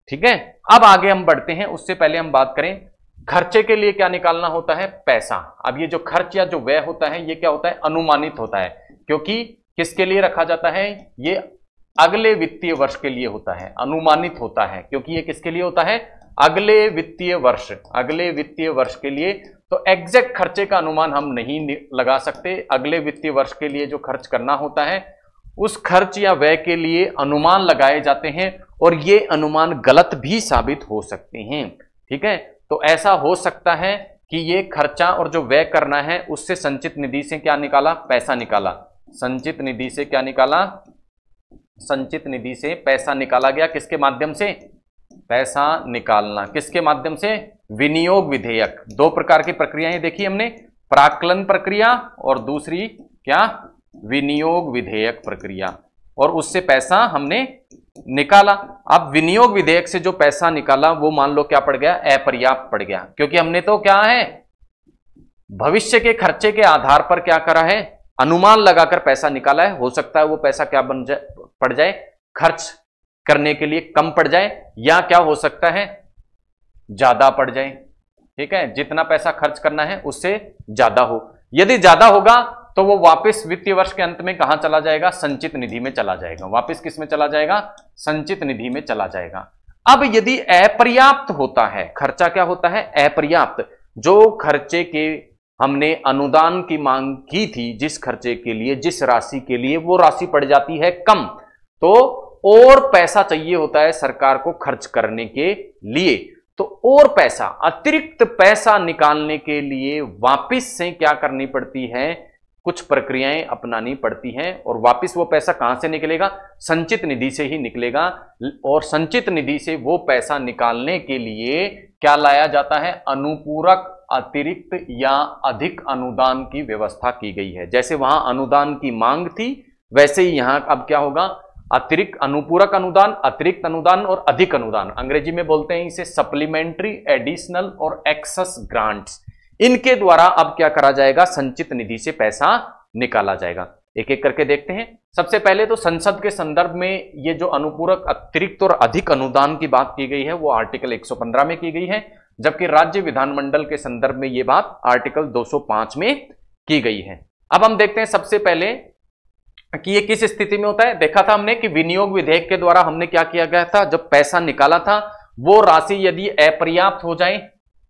ठीक है अब आगे हम बढ़ते हैं उससे पहले हम बात करें खर्चे के लिए क्या निकालना होता है पैसा अब ये जो खर्च या जो व्यय होता है ये क्या होता है अनुमानित होता है क्योंकि किसके लिए रखा जाता है ये अगले वित्तीय वर्ष के लिए होता है अनुमानित होता है क्योंकि ये किसके लिए होता है अगले वित्तीय वर्ष अगले वित्तीय वर्ष के लिए तो एग्जैक्ट खर्चे का अनुमान हम नहीं लगा सकते अगले वित्तीय वर्ष के लिए जो खर्च करना होता है उस खर्च या व्यय के लिए अनुमान लगाए जाते हैं और ये अनुमान गलत भी साबित हो सकते हैं ठीक है तो ऐसा हो सकता है कि ये खर्चा और जो व्यय करना है उससे संचित निधि से क्या निकाला पैसा निकाला संचित निधि से क्या निकाला संचित निधि से पैसा निकाला गया किसके माध्यम से पैसा निकालना किसके माध्यम से विनियोग विधेयक दो प्रकार की प्रक्रियाएं देखी हमने प्राकलन प्रक्रिया और दूसरी क्या विनियोग विधेयक प्रक्रिया और उससे पैसा हमने निकाला अब विनियोग विधेयक से जो पैसा निकाला वो मान लो क्या पड़ गया अपर्याप्त पड़ गया क्योंकि हमने तो क्या है भविष्य के खर्चे के आधार पर क्या करा है अनुमान लगाकर पैसा निकाला है हो सकता है वो पैसा क्या बन जाए पड़ जाए खर्च करने के लिए कम पड़ जाए या क्या हो सकता है ज़्यादा पड़ जाए ठीक है जितना पैसा खर्च करना है उससे ज़्यादा हो यदि ज़्यादा होगा तो वो वापस वित्तीय वर्ष के अंत में कहां चला जाएगा संचित निधि में चला जाएगा वापस किस में चला जाएगा संचित निधि में चला जाएगा अब यदि अपर्याप्त होता है खर्चा क्या होता है अपर्याप्त जो खर्चे के हमने अनुदान की मांग की थी जिस खर्चे के लिए जिस राशि के लिए वो राशि पड़ जाती है कम तो और पैसा चाहिए होता है सरकार को खर्च करने के लिए तो और पैसा अतिरिक्त पैसा निकालने के लिए वापस से क्या करनी पड़ती है कुछ प्रक्रियाएं अपनानी पड़ती हैं और वापस वो पैसा कहां से निकलेगा संचित निधि से ही निकलेगा और संचित निधि से वो पैसा निकालने के लिए क्या लाया जाता है अनुपूरक अतिरिक्त या अधिक अनुदान की व्यवस्था की गई है जैसे वहां अनुदान की मांग थी वैसे ही यहां अब क्या होगा अतिरिक्त अनुपूरक अनुदान अतिरिक्त अनुदान और अधिक अनुदान अंग्रेजी में बोलते हैं इसे सप्लीमेंट्री एडिशनल और एक्सेस ग्रांट्स इनके द्वारा अब क्या करा जाएगा संचित निधि से पैसा निकाला जाएगा एक एक करके देखते हैं सबसे पहले तो संसद के संदर्भ में ये जो अनुपूरक अतिरिक्त और अधिक अनुदान की बात की गई है वो आर्टिकल 115 में की गई है जबकि राज्य विधानमंडल के संदर्भ में ये बात आर्टिकल 205 में की गई है अब हम देखते हैं सबसे पहले कि ये किस स्थिति में होता है देखा था हमने कि विनियोग विधेयक के द्वारा हमने क्या किया गया था जब पैसा निकाला था वो राशि यदि अपर्याप्त हो जाए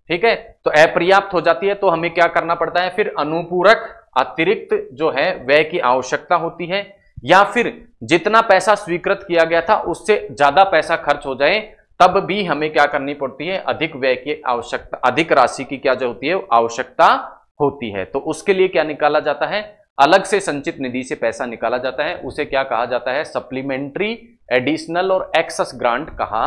ठीक है तो अपर्याप्त हो जाती है तो हमें क्या करना पड़ता है फिर अनुपूरक अतिरिक्त जो है व्यय की आवश्यकता होती है या फिर जितना पैसा स्वीकृत किया गया था उससे ज्यादा पैसा खर्च हो जाए तब भी हमें क्या करनी पड़ती है अधिक व्यय की आवश्यकता अधिक राशि की क्या जो होती है आवश्यकता होती है तो उसके लिए क्या निकाला जाता है अलग से संचित निधि से पैसा निकाला जाता है उसे क्या कहा जाता है सप्लीमेंट्री एडिशनल और एक्सेस ग्रांट कहा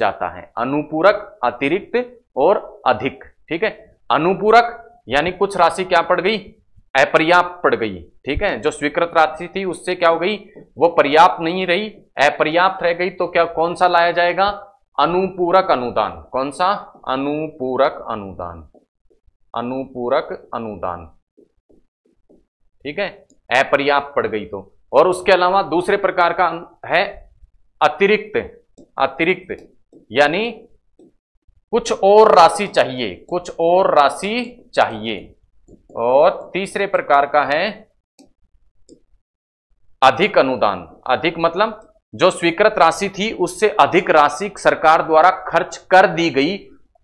जाता है अनुपूरक अतिरिक्त और अधिक ठीक है अनुपूरक यानी कुछ राशि क्या पड़ गई अपर्याप्त पड़ गई ठीक है जो स्वीकृत राशि थी उससे क्या हो गई वो पर्याप्त नहीं रही अपर्याप्त रह गई तो क्या कौन सा लाया जाएगा अनुपूरक अनुदान कौन सा अनुपूरक अनुदान अनुपूरक अनुदान ठीक है अपर्याप्त पड़ गई तो और उसके अलावा दूसरे प्रकार का है अतिरिक्त अतिरिक्त यानी कुछ और राशि चाहिए कुछ और राशि चाहिए और तीसरे प्रकार का है अधिक अनुदान अधिक मतलब जो स्वीकृत राशि थी उससे अधिक राशि सरकार द्वारा खर्च कर दी गई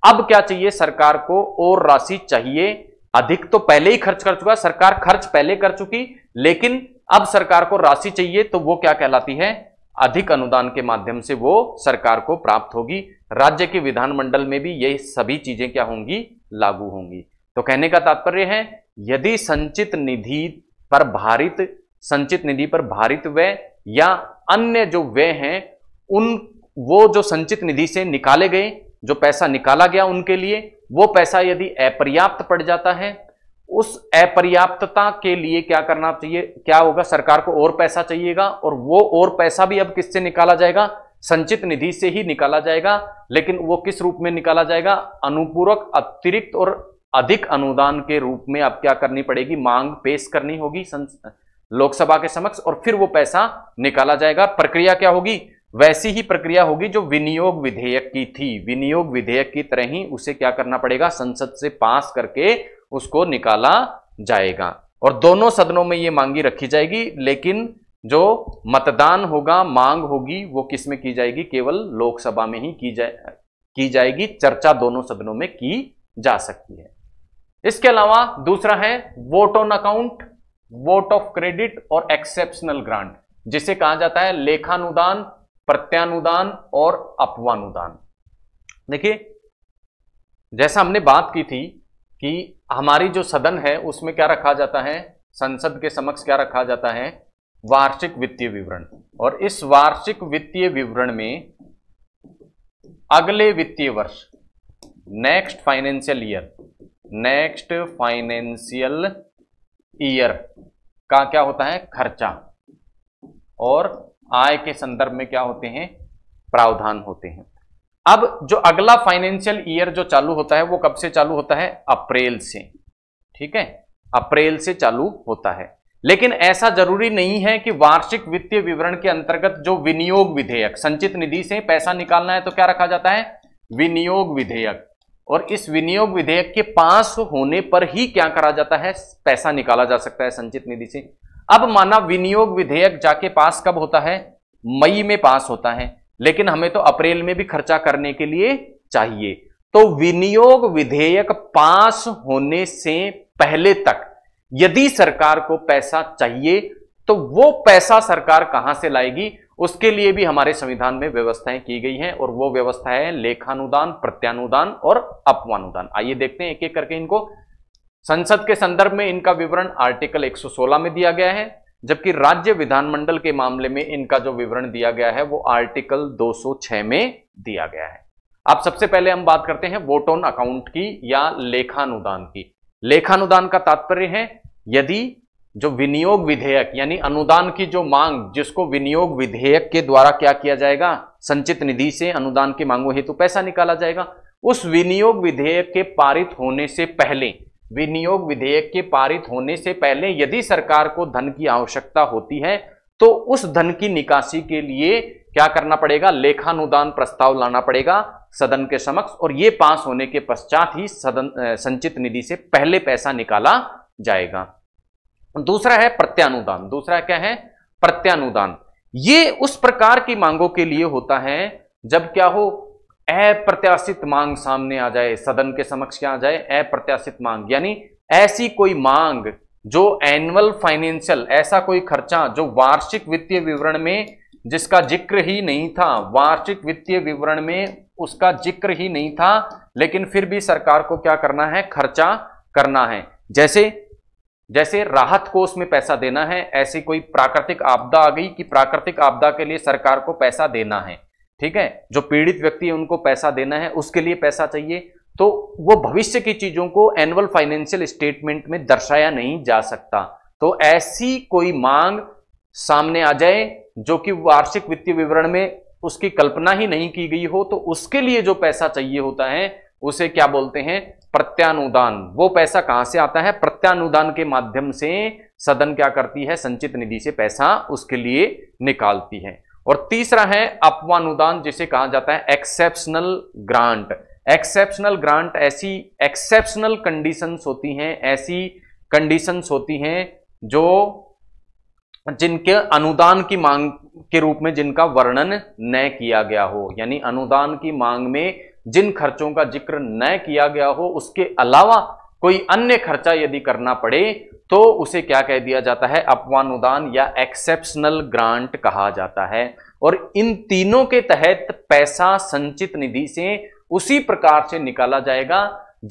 अब क्या चाहिए सरकार को और राशि चाहिए अधिक तो पहले ही खर्च कर चुका सरकार खर्च पहले कर चुकी लेकिन अब सरकार को राशि चाहिए तो वो क्या कहलाती है अधिक अनुदान के माध्यम से वो सरकार को प्राप्त होगी राज्य के विधानमंडल में भी ये सभी चीजें क्या होंगी लागू होंगी तो कहने का तात्पर्य है यदि संचित निधि पर भारित संचित निधि पर भारित व्यय या अन्य जो व्यय हैं उन वो जो संचित निधि से निकाले गए जो पैसा निकाला गया उनके लिए वो पैसा यदि अपर्याप्त पड़ जाता है उस अपर्याप्तता के लिए क्या करना चाहिए क्या होगा सरकार को और पैसा चाहिएगा और वो और पैसा भी अब किससे निकाला जाएगा संचित निधि से ही निकाला जाएगा लेकिन वो किस रूप में निकाला जाएगा अनुपूरक अतिरिक्त और अधिक अनुदान के रूप में अब क्या करनी पड़ेगी मांग पेश करनी होगी लोकसभा के समक्ष और फिर वो पैसा निकाला जाएगा प्रक्रिया क्या होगी वैसी ही प्रक्रिया होगी जो विनियोग विधेयक की थी विनियोग विधेयक की तरह ही उसे क्या करना पड़ेगा संसद से पास करके उसको निकाला जाएगा और दोनों सदनों में ये मांगी रखी जाएगी लेकिन जो मतदान होगा मांग होगी वो किस में की जाएगी केवल लोकसभा में ही की जाए की जाएगी चर्चा दोनों सदनों में की जा सकती है इसके अलावा दूसरा है vote on account vote of credit और एक्सेप्शनल ग्रांट जिसे कहा जाता है लेखानुदान प्रत्यानुदान और अपवानुदान देखिए जैसा हमने बात की थी कि हमारी जो सदन है उसमें क्या रखा जाता है संसद के समक्ष क्या रखा जाता है वार्षिक वित्तीय विवरण और इस वार्षिक वित्तीय विवरण में अगले वित्तीय वर्ष next financial year next financial year का क्या होता है खर्चा और आय के संदर्भ में क्या होते हैं प्रावधान होते हैं अब जो अगला फाइनेंशियल ईयर जो चालू होता है वो कब से चालू होता है अप्रैल से ठीक है अप्रैल से चालू होता है लेकिन ऐसा जरूरी नहीं है कि वार्षिक वित्तीय विवरण के अंतर्गत जो विनियोग विधेयक संचित निधि से पैसा निकालना है तो क्या रखा जाता है विनियोग विधेयक और इस विनियोग विधेयक के पास होने पर ही क्या करा जाता है पैसा निकाला जा सकता है संचित निधि से अब माना विनियोग विधेयक जाके पास कब होता है मई में पास होता है लेकिन हमें तो अप्रैल में भी खर्चा करने के लिए चाहिए तो विनियोग विधेयक पास होने से पहले तक यदि सरकार को पैसा चाहिए तो वो पैसा सरकार कहां से लाएगी उसके लिए भी हमारे संविधान में व्यवस्थाएं की गई हैं और वो व्यवस्था है लेखानुदान प्रत्यानुदान और अपवानुदान आइए देखते हैं एक एक करके इनको संसद के संदर्भ में इनका विवरण आर्टिकल 116 में दिया गया है जबकि राज्य विधानमंडल के मामले में इनका जो विवरण दिया गया है वो आर्टिकल 206 में दिया गया है आप सबसे पहले हम बात करते हैं वोट ऑन अकाउंट की या लेखानुदान की लेखानुदान का तात्पर्य है यदि जो विनियोग विधेयक यानी अनुदान की जो मांग जिसको विनियोग विधेयक के द्वारा क्या किया जाएगा संचित निधि से अनुदान की मांगों हेतु पैसा निकाला जाएगा उस विनियोग विधेयक के पारित होने से पहले विनियोग विधेयक के पारित होने से पहले यदि सरकार को धन की आवश्यकता होती है तो उस धन की निकासी के लिए क्या करना पड़ेगा लेखानुदान प्रस्ताव लाना पड़ेगा सदन के समक्ष और ये पास होने के पश्चात ही सदन संचित निधि से पहले पैसा निकाला जाएगा दूसरा है प्रत्यानुदान दूसरा क्या है प्रत्यानुदान ये उस प्रकार की मांगों के लिए होता है जब क्या हो अप्रत्याशित मांग सामने आ जाए सदन के समक्ष क्या आ जाए अप्रत्याशित मांग यानी ऐसी कोई मांग जो एनुअल फाइनेंशियल ऐसा कोई खर्चा जो वार्षिक वित्तीय विवरण में जिसका जिक्र ही नहीं था वार्षिक वित्तीय विवरण में उसका जिक्र ही नहीं था लेकिन फिर भी सरकार को क्या करना है खर्चा करना है जैसे जैसे राहत कोष में पैसा देना है ऐसी कोई प्राकृतिक आपदा आ गई कि प्राकृतिक आपदा के लिए सरकार को पैसा देना है ठीक है जो पीड़ित व्यक्ति है उनको पैसा देना है उसके लिए पैसा चाहिए तो वो भविष्य की चीजों को एनुअल फाइनेंशियल स्टेटमेंट में दर्शाया नहीं जा सकता तो ऐसी कोई मांग सामने आ जाए जो कि वार्षिक वित्तीय विवरण में उसकी कल्पना ही नहीं की गई हो तो उसके लिए जो पैसा चाहिए होता है उसे क्या बोलते हैं प्रत्यानुदान वो पैसा कहां से आता है प्रत्यानुदान के माध्यम से सदन क्या करती है संचित निधि से पैसा उसके लिए निकालती है और तीसरा है अपवानुदान जिसे कहा जाता है एक्सेप्शनल ग्रांट एक्सेप्शनल ग्रांट ऐसी एक्सेप्शनल कंडीशंस होती हैं ऐसी कंडीशंस होती हैं जो जिनके अनुदान की मांग के रूप में जिनका वर्णन न किया गया हो यानी अनुदान की मांग में जिन खर्चों का जिक्र न किया गया हो उसके अलावा कोई अन्य खर्चा यदि करना पड़े तो उसे क्या कह दिया जाता है अपवानुदान या एक्सेप्शनल ग्रांट कहा जाता है और इन तीनों के तहत पैसा संचित निधि से उसी प्रकार से निकाला जाएगा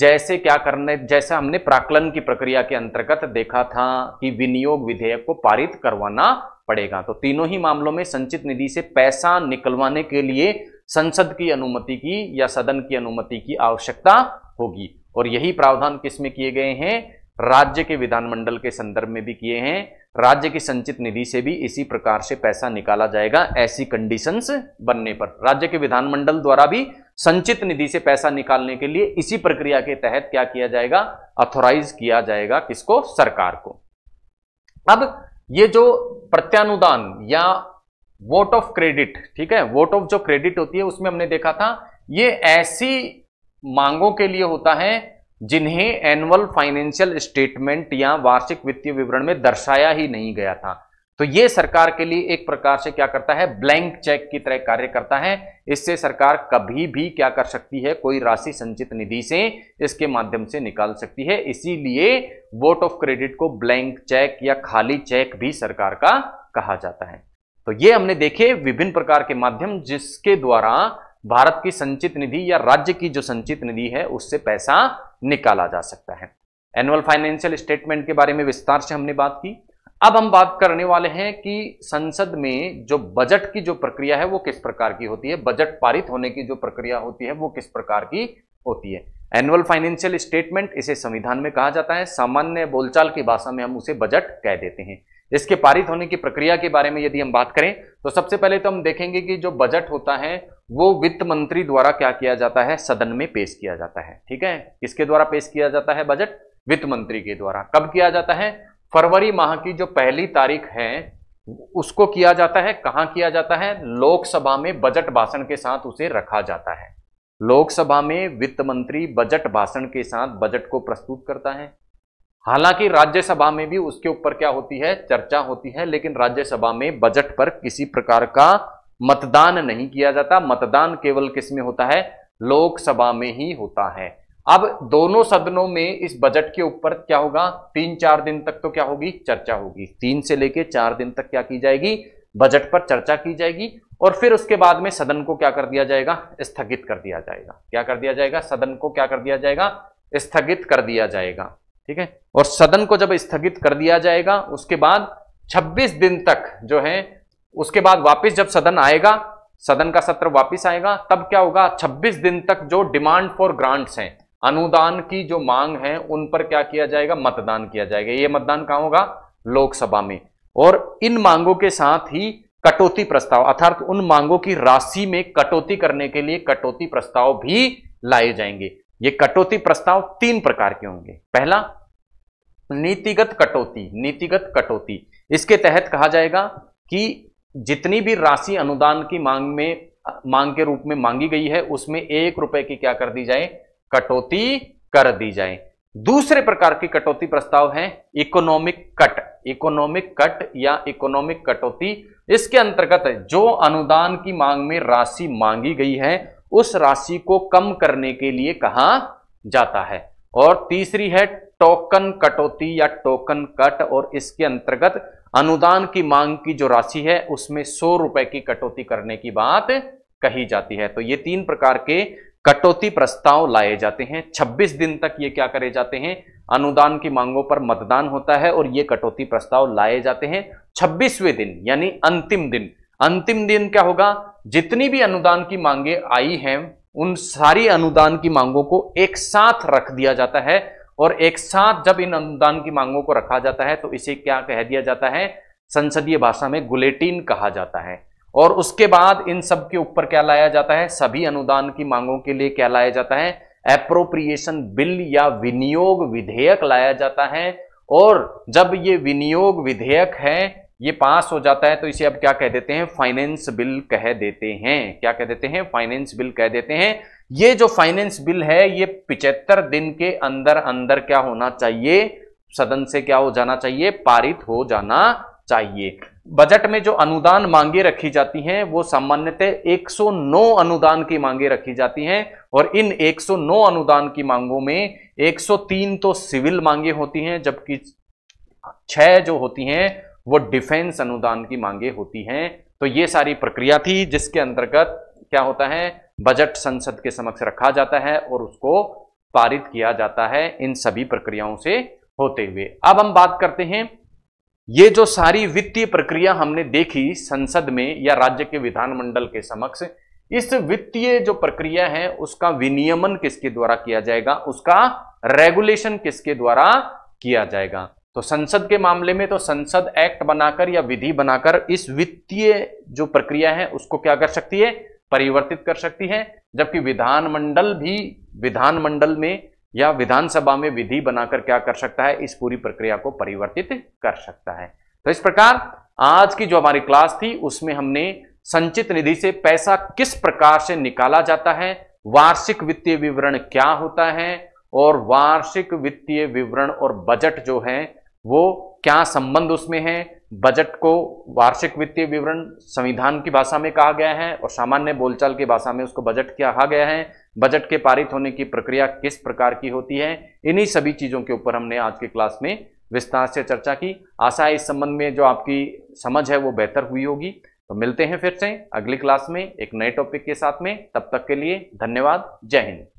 जैसे क्या करने जैसे हमने प्राकलन की प्रक्रिया के अंतर्गत देखा था कि विनियोग विधेयक को पारित करवाना पड़ेगा तो तीनों ही मामलों में संचित निधि से पैसा निकलवाने के लिए संसद की अनुमति की या सदन की अनुमति की आवश्यकता होगी और यही प्रावधान किसमें किए गए हैं राज्य के विधानमंडल के संदर्भ में भी किए हैं राज्य की संचित निधि से भी इसी प्रकार से पैसा निकाला जाएगा ऐसी कंडीशंस बनने पर राज्य के विधानमंडल द्वारा भी संचित निधि से पैसा निकालने के लिए इसी प्रक्रिया के तहत क्या किया जाएगा अथोराइज किया जाएगा किसको सरकार को अब ये जो प्रत्यानुदान या वोट ऑफ क्रेडिट ठीक है वोट ऑफ जो क्रेडिट होती है उसमें हमने देखा था ये ऐसी मांगों के लिए होता है जिन्हें एनुअल फाइनेंशियल स्टेटमेंट या वार्षिक वित्तीय विवरण में दर्शाया ही नहीं गया था तो यह सरकार के लिए एक प्रकार से क्या करता है ब्लैंक चेक की तरह कार्य करता है इससे सरकार कभी भी क्या कर सकती है कोई राशि संचित निधि से इसके माध्यम से निकाल सकती है इसीलिए वोट ऑफ क्रेडिट को ब्लैंक चेक या खाली चेक भी सरकार का कहा जाता है तो ये हमने देखे विभिन्न प्रकार के माध्यम जिसके द्वारा भारत की संचित निधि या राज्य की जो संचित निधि है उससे पैसा निकाला जा सकता है एनुअल फाइनेंशियल स्टेटमेंट के बारे में विस्तार से हमने बात की अब हम बात करने वाले हैं कि संसद में जो बजट की जो प्रक्रिया है वो किस प्रकार की होती है बजट पारित होने की जो प्रक्रिया होती है वो किस प्रकार की होती है एनुअल फाइनेंशियल स्टेटमेंट इसे संविधान में कहा जाता है सामान्य बोलचाल की भाषा में हम उसे बजट कह देते हैं इसके पारित होने की प्रक्रिया के बारे में यदि हम बात करें तो सबसे पहले तो हम देखेंगे कि जो बजट होता है वो वित्त मंत्री द्वारा क्या किया जाता है सदन में पेश किया जाता है ठीक है किसके द्वारा पेश किया जाता है बजट वित्त मंत्री के द्वारा कब किया जाता है फरवरी माह की जो पहली तारीख है उसको किया जाता है कहां किया जाता है लोकसभा में बजट भाषण के साथ उसे रखा जाता है लोकसभा में वित्त मंत्री बजट भाषण के साथ बजट को प्रस्तुत करता है हालांकि राज्यसभा में भी उसके ऊपर क्या होती है चर्चा होती है लेकिन राज्यसभा में बजट पर किसी प्रकार का मतदान नहीं किया जाता मतदान केवल किस में होता है लोकसभा में ही होता है अब दोनों सदनों में इस बजट के ऊपर क्या होगा तीन चार दिन तक तो क्या होगी चर्चा होगी तीन से लेके चार दिन तक क्या की जाएगी बजट पर चर्चा की जाएगी और फिर उसके बाद में सदन को क्या कर दिया जाएगा स्थगित कर दिया जाएगा क्या कर दिया जाएगा सदन को क्या कर दिया जाएगा स्थगित कर दिया जाएगा ठीक है और सदन को जब स्थगित कर दिया जाएगा उसके बाद 26 दिन तक जो है उसके बाद वापस जब सदन आएगा सदन का सत्र वापस आएगा तब क्या होगा 26 दिन तक जो डिमांड फॉर ग्रांट्स हैं अनुदान की जो मांग है उन पर क्या किया जाएगा मतदान किया जाएगा ये मतदान कहाँ होगा लोकसभा में और इन मांगों के साथ ही कटौती प्रस्ताव अर्थात उन मांगों की राशि में कटौती करने के लिए कटौती प्रस्ताव भी लाए जाएंगे ये कटौती प्रस्ताव तीन प्रकार के होंगे पहला नीतिगत कटौती नीतिगत कटौती इसके तहत कहा जाएगा कि जितनी भी राशि अनुदान की मांग में मांग के रूप में मांगी गई है उसमें एक रुपए की क्या कर दी जाए कटौती कर दी जाए दूसरे प्रकार की कटौती प्रस्ताव है इकोनॉमिक कट इकोनॉमिक कट या इकोनॉमिक कटौती इसके अंतर्गत जो अनुदान की मांग में राशि मांगी गई है उस राशि को कम करने के लिए कहा जाता है और तीसरी है टोकन कटौती या टोकन कट और इसके अंतर्गत अनुदान की मांग की जो राशि है उसमें सौ रुपए की कटौती करने की बात कही जाती है तो ये तीन प्रकार के कटौती प्रस्ताव लाए जाते हैं 26 दिन तक ये क्या करे जाते हैं अनुदान की मांगों पर मतदान होता है और ये कटौती प्रस्ताव लाए जाते हैं 26वें दिन यानी अंतिम दिन अंतिम दिन क्या होगा जितनी भी अनुदान की मांगे आई हैं उन सारी अनुदान की मांगों को एक साथ रख दिया जाता है और एक साथ जब इन अनुदान की मांगों को रखा जाता है तो इसे क्या कह दिया जाता है संसदीय भाषा में गुलेटिन कहा जाता है और उसके बाद इन सब के ऊपर क्या लाया जाता है सभी अनुदान की मांगों के लिए क्या लाया जाता है एप्रोप्रिएशन बिल या विनियोग विधेयक लाया जाता है और जब ये विनियोग विधेयक है ये पास हो जाता है तो इसे अब क्या कह देते हैं फाइनेंस बिल कह देते हैं क्या कह देते हैं फाइनेंस बिल कह देते हैं ये जो फाइनेंस बिल है ये पिचहत्तर दिन के अंदर अंदर क्या होना चाहिए सदन से क्या हो जाना चाहिए पारित हो जाना चाहिए बजट में जो अनुदान मांगे रखी जाती हैं वो सामान्यतः 109 अनुदान की मांगे रखी जाती हैं और इन 109 अनुदान की मांगों में 103 तो सिविल मांगे होती हैं जबकि छह जो होती हैं वो डिफेंस अनुदान की मांगे होती हैं तो ये सारी प्रक्रिया थी जिसके अंतर्गत क्या होता है बजट संसद के समक्ष रखा जाता है और उसको पारित किया जाता है इन सभी प्रक्रियाओं से होते हुए अब हम बात करते हैं ये जो सारी वित्तीय प्रक्रिया हमने देखी संसद में या राज्य के विधानमंडल के समक्ष इस वित्तीय जो प्रक्रिया है उसका विनियमन किसके द्वारा किया जाएगा उसका रेगुलेशन किसके द्वारा किया जाएगा तो संसद के मामले में तो संसद एक्ट बनाकर या विधि बनाकर इस वित्तीय जो प्रक्रिया है उसको क्या कर सकती है परिवर्तित कर सकती है जबकि विधानमंडल भी विधानमंडल में या विधानसभा में विधि बनाकर क्या कर सकता है इस पूरी प्रक्रिया को परिवर्तित कर सकता है तो इस प्रकार आज की जो हमारी क्लास थी उसमें हमने संचित निधि से पैसा किस प्रकार से निकाला जाता है वार्षिक वित्तीय विवरण क्या होता है और वार्षिक वित्तीय विवरण और बजट जो है वो क्या संबंध उसमें है बजट को वार्षिक वित्तीय विवरण संविधान की भाषा में कहा गया है और सामान्य बोलचाल की भाषा में उसको बजट कहा गया है बजट के पारित होने की प्रक्रिया किस प्रकार की होती है इन्हीं सभी चीज़ों के ऊपर हमने आज के क्लास में विस्तार से चर्चा की आशा है इस संबंध में जो आपकी समझ है वो बेहतर हुई होगी तो मिलते हैं फिर से अगली क्लास में एक नए टॉपिक के साथ में तब तक के लिए धन्यवाद जय हिंद